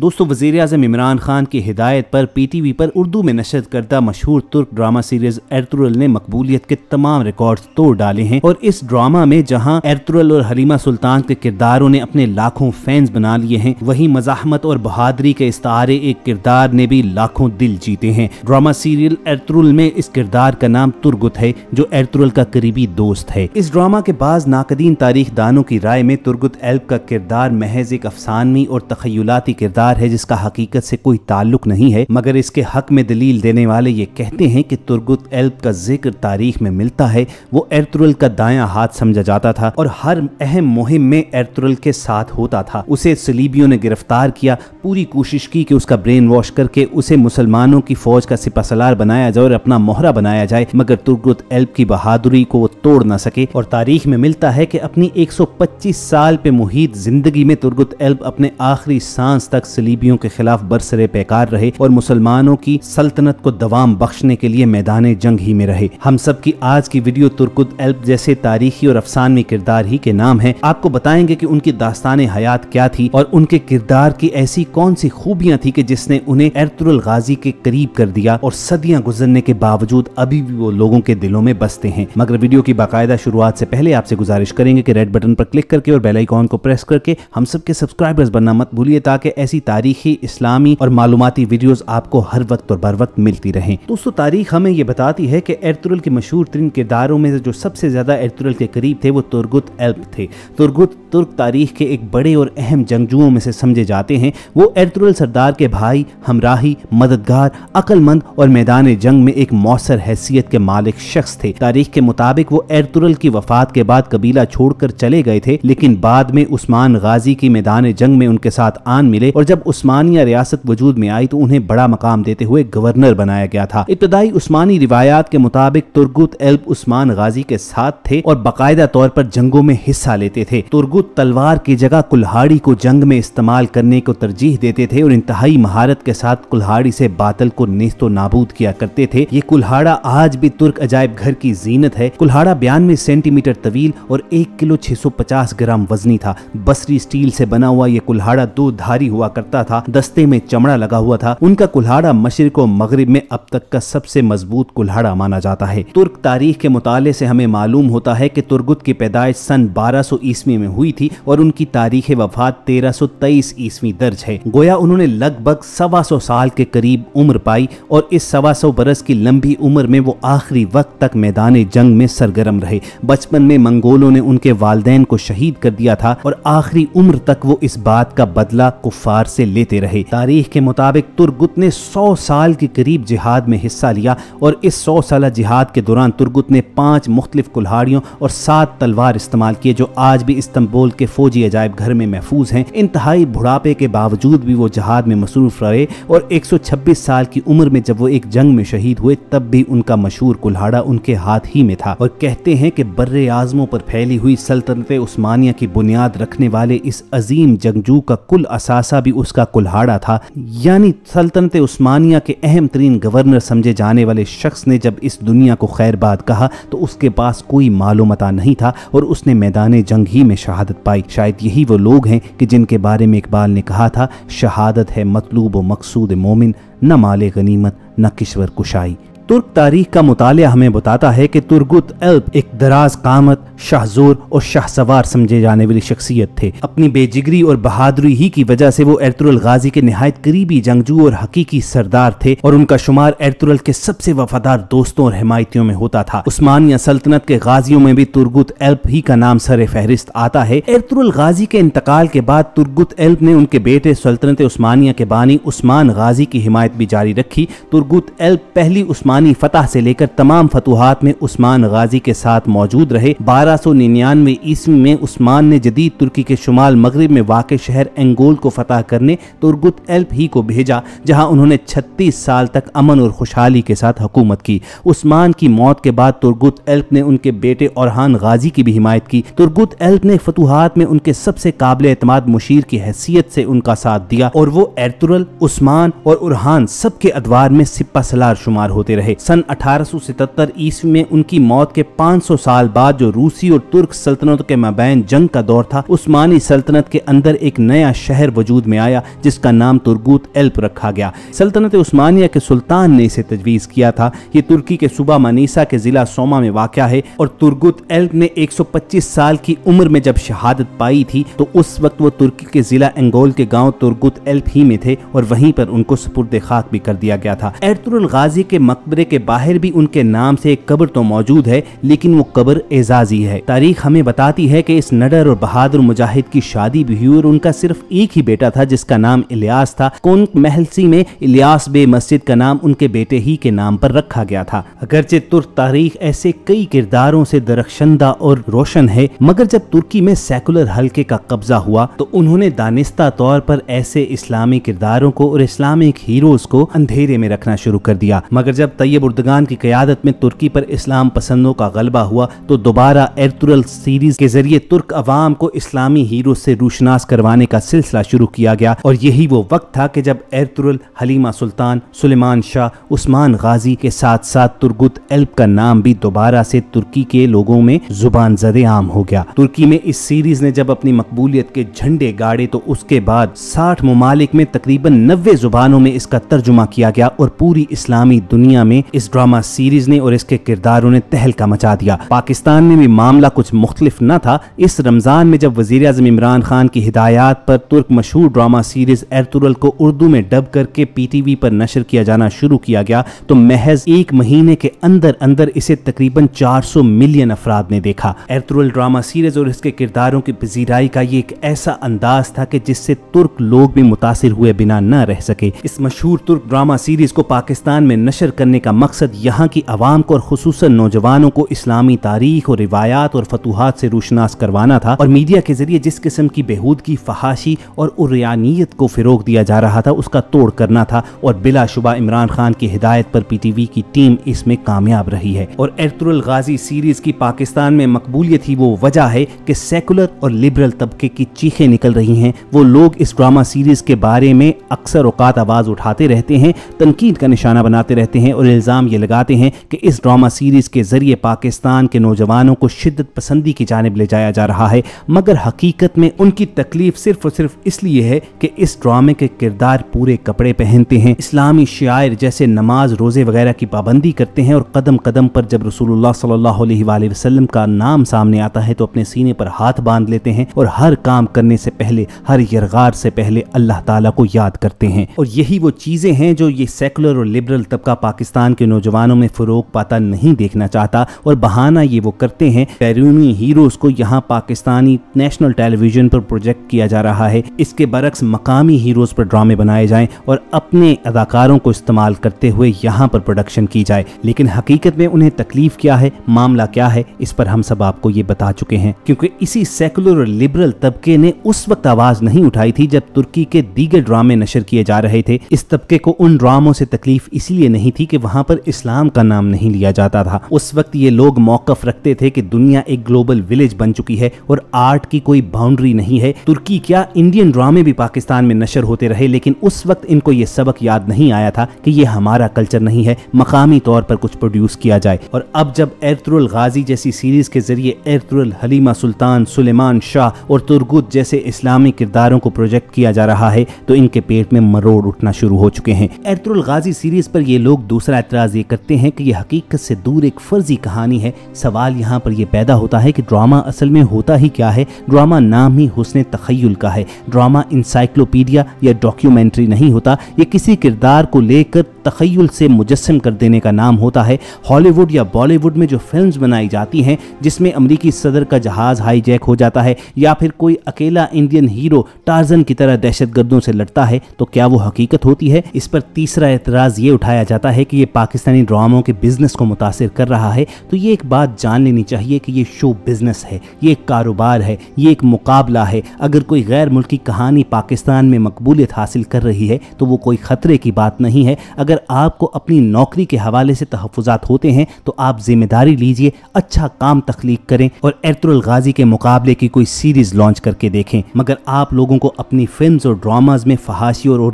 दोस्तों वजीर अजम इमरान खान की हिदायत पर पी टी वी पर उर्दू में नशर करदा मशहूर तुर्क ड्रामा सीरीज एरतुरल ने मकबूलियत के तमाम रिकॉर्ड तोड़ डाले हैं और इस ड्रामा में जहाँ एरतुरल और हरीमा सुल्तान के किरदारों ने अपने लाखों फैंस बना लिए हैं वही मजाहमत और बहादरी के इस तारे एक किरदार ने भी लाखों दिल जीते हैं ड्रामा सीरियल एरतुरल में इस किरदार का नाम तुर्गुत है जो एरतुरल का करीबी दोस्त है इस ड्रामा के बाद नाकदीन तारीख दानों की राय में तुर्गुत एल्प का किरदार महज एक अफसानवी और तखयलाती किरदार किरदार है जिसका हकीकत से कोई ताल्लुक नहीं है मगर इसके हक में दलील देने वाले ये कहते हैं कि तुर्गुत एल्प का जिक्र तारीख में मिलता है वो एर्तुरल का दाया हाथ समझा जाता था और हर अहम मुहिम में एर्तुरल के साथ होता था उसे सलीबियों ने गिरफ्तार किया पूरी कोशिश की कि उसका ब्रेन वॉश करके उसे मुसलमानों की फौज का सिपासलार बनाया जाए और अपना मोहरा बनाया जाए मगर तुर्गुत एल्प की बहादुरी को वो तोड़ न सके और तारीख में मिलता है कि अपनी 125 साल पे मुहित जिंदगी में तुर्गुत एल्प अपने आखिरी सांस तक सलीबियों के खिलाफ बरसरे पैकार रहे और मुसलमानों की सल्तनत को दवाम बख्शने के लिए मैदान जंग ही में रहे हम सब की आज की वीडियो तुर्कुद एल्प जैसे तारीखी और अफसानवी किरदार ही के नाम है आपको बताएंगे की उनकी दास्तान हयात क्या थी और उनके किरदार की ऐसी कौन सी खूबियाँ थी की जिसने उन्हें एरतुल गाजी के करीब कर दिया और सदियाँ गुजरने के बावजूद अभी भी वो लोगों के दिलों में बसते हैं मगर वीडियो की बाकायदा शुरुआत से पहले आपसे गुजारिश करेंगे कि रेड बटन पर क्लिक करके और बेल आइकॉन को प्रेस करके हम सबके सब्सक्राइबर्स बनना मत भूलिए ताकि ऐसी ऐसी तारीखी इस्लामी और मालूमती वीडियोज आपको हर वक्त और बर वक्त मिलती रहे दोस्तों तारीख हमें ये बताती है कि एरतुल के मशहूर तरीन किरदारों में जो सबसे ज्यादा एरतुल के करीब थे वो तुर्गुत एल्प थे तुर्गुत तुर्क तारीख के एक बड़े और अहम जंगजुओं में से समझे जाते हैं वो एरतुल सरदार के भाई हमराही मददगार अकलमंद और मैदान जंग में एक मौसर हैसियत के मालिक शख्स थे तारीख के मुताबिक वो एरतुल की वफात के बाद कबीला छोड़कर चले गए थे लेकिन बाद में उस्मान गाजी की मैदान जंग में उनके साथ आन मिले और जब उस्मानिया रियासत वजूद में आई तो उन्हें बड़ा मकाम देते हुए गवर्नर बनाया गया था इब्तदाई उस्मानी रिवायात के मुताबिक तुर्गुत एल्ब उस्मान गाजी के साथ थे और बाकायदा तौर पर जंगों में हिस्सा लेते थे तुर्गुत तलवार की जगह कुल्हाड़ी को जंग में इस्तेमाल करने को तरजीह देते थे और इंतहाई महारत के साथ कुल्हाड़ी से बातल को नेस्तो नाबूद किया करते थे ये कुल्हाड़ा आज भी तुर्क अजायब घर की जीनत है कुल्हाड़ा बयानवे सेंटीमीटर तवील और एक किलो पचास ग्राम वजनी था बसरी स्टील से बना हुआ ये कुल्हाड़ा दो धारी हुआ करता था दस्ते में चमड़ा लगा हुआ था उनका कुल्हाड़ा मशर को मगरब में अब तक का सबसे मजबूत कुल्हाड़ा माना जाता है तुर्क तारीख के मुताले से हमें मालूम होता है कि तुर्गुत की पैदाइश सन 1200 ईस्वी में हुई थी और उनकी तारीख वफात तेईस ईस्वी दर्ज है गोया उन्होंने लगभग सवा सौ साल के करीब उम्र पाई और इस सवा सौ बरस की लंबी उम्र में वो आखिरी वक्त तक मैदान जंग में सरगर्म रहे बचपन में मंगोलों ने उनके वालदेन को शहीद कर दिया था और आखिरी उम्र तक वो इस बात का बदला कुफार से लेते रहे तारीख के मुताबिक तुर्गुत ने सौ साल के करीब जिहाद में हिस्सा लिया और इस सौ साल जिहाद के दौरान तुर्गुत ने पांच मुख्तलिफ कुल्हाड़ियों और सात तलवार इस्तेमाल किए जो आज भी इस्तंबोल के फौजी अजायब घर में महफूज हैं इंतहाई बुढ़ापे के बावजूद भी वो जहाद में मसरूफ रहे और 126 साल की उम्र में जब वो एक जंग में शहीद हुए तब भी उनका मशहूर कुल्हाड़ा उनके हाथ ही में था और कहते हैं कि बर्रे आजमों पर फैली हुई सल्तनत उस्मानिया की बुनियाद रखने वाले इस अजीम जंगजू का कुल असासा भी उसका कुल्हाड़ा था यानी सल्तनत उस्मानिया के अहम तरीन गवर्नर समझे जाने वाले शख्स ने जब इस दुनिया को खैरबाद कहा तो उसके पास कोई मालूमता नहीं था और उसने मैदान जंग ही में शहादत पाई शायद यही वो लोग हैं कि जिनके बारे में इकबाल ने कहा था शहादत है मतलूब व मकसूद मोमिन न माले गनीमत न किश्वर कुशाई तुर्क तारीख का मुताल हमें बताता है कि तुर्गुत अल्प एक दराज कामत शाहजोर और शाहसवार समझे जाने वाली शख्सियत थे अपनी बेजिगरी और बहादुरी ही की वजह से वो एरतुल गाजी के नहायत करीबी जंगजू और हकीकी सरदार थे और उनका शुमार एरतुल के सबसे वफादार दोस्तों और हिमायतियों में होता था उस्मानिया सल्तनत के गाजियों में भी तुर्गुत एल्प ही का नाम सर फहरिस्त आता है एरतुल गाजी के इंतकाल के बाद तुर्गुत एल्प ने उनके बेटे सल्तनत उस्मानिया के बानी उस्मान गाजी की हिमायत भी जारी रखी तुर्गुत एल्प पहली उस्मान उस्मानी फतह से लेकर तमाम फतुहात में उस्मान गाजी के साथ मौजूद रहे बारह सौ निन्यानवे ईस्वी में उस्मान ने जदीद तुर्की के शुमाल मगरब में वाक़ शहर एंगोल को फतह करने तुर्गुत एल्प ही को भेजा जहाँ उन्होंने छत्तीस साल तक अमन और खुशहाली के साथ हुकूमत की उस्मान की मौत के बाद तुर्गुत एल्प ने उनके बेटे औरहान गाजी की भी हिमायत की तुर्गुत एल्प ने फतुहात में उनके सबसे काबिल एतम मुशीर की हैसियत से उनका साथ दिया और वो एरतुरल उस्मान और उरहान सबके अदवार में सिपा सलार शुमार होते रहे रहे सन 1877 ईस्वी में उनकी मौत के 500 साल बाद जो रूसी और तुर्क सल्तनत के मबैन जंग का दौर था उस्मानी सल्तनत के अंदर एक नया शहर वजूद में आया जिसका नाम तुर्गुत एल्प रखा गया सल्तनत उस्मानिया के सुल्तान ने इसे तजवीज़ किया था ये तुर्की के सुबह मनीसा के जिला सोमा में वाक़ है और तुर्गुत एल्प ने 125 साल की उम्र में जब शहादत पाई थी तो उस वक्त वो तुर्की के जिला एंगोल के गाँव तुर्गुत एल्प ही में थे और वहीं पर उनको सपुर्द खाक भी कर दिया गया था एरतुल गाजी के मकबरे मकबरे के बाहर भी उनके नाम से एक कब्र तो मौजूद है लेकिन वो कब्र एजाजी है तारीख हमें बताती है कि इस नडर और बहादुर मुजाहिद की शादी भी हुई और उनका सिर्फ एक ही बेटा था जिसका नाम इलियास था कौन महलसी में इलियास बे मस्जिद का नाम उनके बेटे ही के नाम पर रखा गया था अगरचे तुर्क तारीख ऐसे कई किरदारों से दरख्शंदा और रोशन है मगर जब तुर्की में सेकुलर हल्के का कब्जा हुआ तो उन्होंने दानिस्ता तौर पर ऐसे इस्लामी किरदारों को और इस्लामिक हीरोज को अंधेरे में रखना शुरू कर दिया मगर जब तैयब उर्दगान की क्यादत में तुर्की पर इस्लाम पसंदों का गलबा हुआ तो दोबारा एरतुरल सीरीज के जरिए तुर्क अवाम को इस्लामी हीरो से रूशनास करवाने का सिलसिला शुरू किया गया और यही वो वक्त था कि जब एरतुरल हलीमा सुल्तान सुलेमान शाह उस्मान गाजी के साथ साथ तुर्गुत एल्प का नाम भी दोबारा से तुर्की के लोगों में जुबान जद आम हो गया तुर्की में इस सीरीज ने जब अपनी मकबूलियत के झंडे गाड़े तो उसके बाद साठ ममालिक में तकरीबन नब्बे जुबानों में इसका तर्जुमा किया गया और पूरी इस्लामी दुनिया में इस ड्रामा सीरीज ने और इसके किरदारों ने तहलका मचा दिया पाकिस्तान में भी मामला कुछ मुख्तलिफ न था इस रमजान में जब वजीर अजम इमरान खान की हिदायत पर तुर्क मशहूर ड्रामा सीरीज एरतुरल को उर्दू में डब करके पी टी वी पर नशर किया जाना शुरू किया गया तो महज एक महीने के अंदर अंदर इसे तकरीबन चार सौ मिलियन अफराद ने देखा एरतुरल ड्रामा सीरीज और इसके किरदारों की पजीराई का ये एक ऐसा अंदाज था कि जिससे तुर्क लोग भी मुतासर हुए बिना न रह सके इस मशहूर तुर्क ड्रामा सीरीज को पाकिस्तान में नशर करने करने का मकसद यहाँ की आवाम को और खसूस नौजवानों को इस्लामी तारीख और रिवायात और फतूहत से रोशनास करवाना था और मीडिया के जरिए जिस किस्म की बेहूदगी फहाशी और उर्यानीत को फ़रोग दिया जा रहा था उसका तोड़ करना था और बिलाशुबा इमरान खान की हिदायत पर पी टी वी की टीम इसमें कामयाब रही है और एरतुल गाजी सीरीज की पाकिस्तान में मकबूलियत ही वो वजह है कि सेकुलर और लिबरल तबके की चीखें निकल रही हैं वो लोग इस ड्रामा सीरीज के बारे में अक्सर अवकात आवाज़ उठाते रहते हैं तनकीद का निशाना बनाते रहते हैं और इल्ज़ाम ये लगाते हैं कि इस ड्रामा सीरीज़ के ज़रिए पाकिस्तान के नौजवानों को शिद्दत पसंदी की जानब ले जाया जा रहा है मगर हकीकत में उनकी तकलीफ सिर्फ और सिर्फ इसलिए है कि इस ड्रामे के किरदार पूरे कपड़े पहनते हैं इस्लामी शायर जैसे नमाज रोज़े वगैरह की पाबंदी करते हैं और कदम कदम पर जब रसूल सल्ला वसलम का नाम सामने आता है तो अपने सीने पर हाथ बांध लेते हैं और हर काम करने से पहले हर यरगार से पहले अल्लाह ताला को याद करते हैं और यही वो चीज़ें हैं जो ये सेकुलर और लिबरल तबका पाकिस्तान पाकिस्तान के नौजवानों में फ़रोग पाता नहीं देखना चाहता और बहाना ये वो करते हैं बैरूनी हीरोज़ को यहाँ पाकिस्तानी नेशनल टेलीविज़न पर प्रोजेक्ट किया जा रहा है इसके बरक्स मकामी हीरोज़ पर ड्रामे बनाए जाएँ और अपने अदाकारों को इस्तेमाल करते हुए यहाँ पर प्रोडक्शन की जाए लेकिन हकीकत में उन्हें तकलीफ क्या है मामला क्या है इस पर हम सब आपको ये बता चुके हैं क्योंकि इसी सेकुलर और लिबरल तबके ने उस वक्त आवाज़ नहीं उठाई थी जब तुर्की के दीगर ड्रामे नशर किए जा रहे थे इस तबके को उन ड्रामों से तकलीफ इसलिए नहीं थी कि वहाँ पर इस्लाम का नाम नहीं लिया जाता था उस वक्त ये लोग मौकफ रखते थे कि दुनिया एक ग्लोबल विलेज बन चुकी है और आर्ट की कोई बाउंड्री नहीं है तुर्की क्या इंडियन ड्रामे भी पाकिस्तान में नशर होते रहे लेकिन उस वक्त इनको ये सबक याद नहीं आया था कि ये हमारा कल्चर नहीं है मकामी तौर पर कुछ प्रोड्यूस किया जाए और अब जब एरतुल गाजी जैसी सीरीज के जरिए एरतुल हलीमा सुल्तान सुलेमान शाह और तुर्गुत जैसे इस्लामी किरदारों को प्रोजेक्ट किया जा रहा है तो इनके पेट में मरोड़ उठना शुरू हो चुके हैं एरतुल गाजी सीरीज पर ये लोग दूसरा दूसरा एतराज़ ये करते हैं कि यह हकीकत से दूर एक फर्जी कहानी है सवाल यहाँ पर यह पैदा होता है कि ड्रामा असल में होता ही क्या है ड्रामा नाम ही हुसन तखयल का है ड्रामा इंसाइक्लोपीडिया या डॉक्यूमेंट्री नहीं होता ये किसी किरदार को लेकर तखयल से मुजस्म कर देने का नाम होता है हॉलीवुड या बॉलीवुड में जो फिल्म बनाई जाती हैं जिसमें अमरीकी सदर का जहाज़ हाईजैक हो जाता है या फिर कोई अकेला इंडियन हीरो टार्जन की तरह दहशतगर्दों से लड़ता है तो क्या वो हकीकत होती है इस पर तीसरा एतराज़ ये उठाया जाता है कि ये पाकिस्तानी ड्रामों के बिजनेस को मुतासर कर रहा है तो ये एक बात जान लेनी चाहिए कि ये शो बिजनेस है ये एक कारोबार है ये एक मुकाबला है अगर कोई गैर मुल्की कहानी पाकिस्तान में मकबूलियत हासिल कर रही है तो वो कोई ख़तरे की बात नहीं है अगर आपको अपनी नौकरी के हवाले से तहफात होते हैं तो आप जिम्मेदारी लीजिए अच्छा काम तख्लीक करें और एरतुल गाजी के मुकाबले की कोई सीरीज़ लॉन्च करके देखें मगर आप लोगों को अपनी फिल्म और ड्रामाज में फहाशी और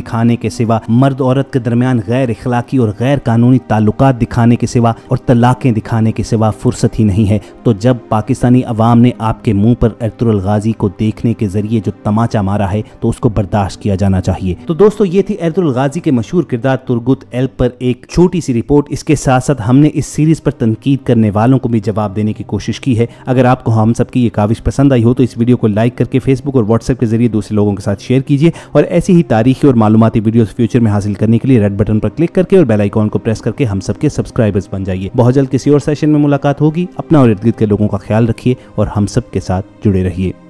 दिखाने के सिवा मर्द औरत के दरमियान गैर अखलाकी और गैर कानूनी ताल्लुक दिखाने के सिवा और तलाकें दिखाने के सिवा फुर्सत ही नहीं है तो जब पाकिस्तानी अवाम ने आपके मुंह पर एरतुरल गाजी को देखने के जरिए जो तमाचा मारा है तो उसको बर्दाश्त किया जाना चाहिए तो दोस्तों ये थी एरतुल गाजी के मशहूर किरदार तुर्गुत एल पर एक छोटी सी रिपोर्ट इसके साथ साथ हमने इस सीरीज पर तनकीद करने वालों को भी जवाब देने की कोशिश की है अगर आपको हम सबकी ये काविश पसंद आई हो तो इस वीडियो को लाइक करके फेसबुक और व्हाट्सएप के जरिए दूसरे लोगों के साथ शेयर कीजिए और ऐसी ही तारीखी और मालूमती वीडियो फ्यूचर में हासिल करने के लिए रेड बटन पर क्लिक करके और बेल आइकॉन को प्रेस करके हम सबके सब्सक्राइबर्स बन जाइए बहुत जल्द किसी और सेशन में मुलाकात होगी अपना और इर्द गिर्द के लोगों का ख्याल रखिए और हम सबके साथ जुड़े रहिए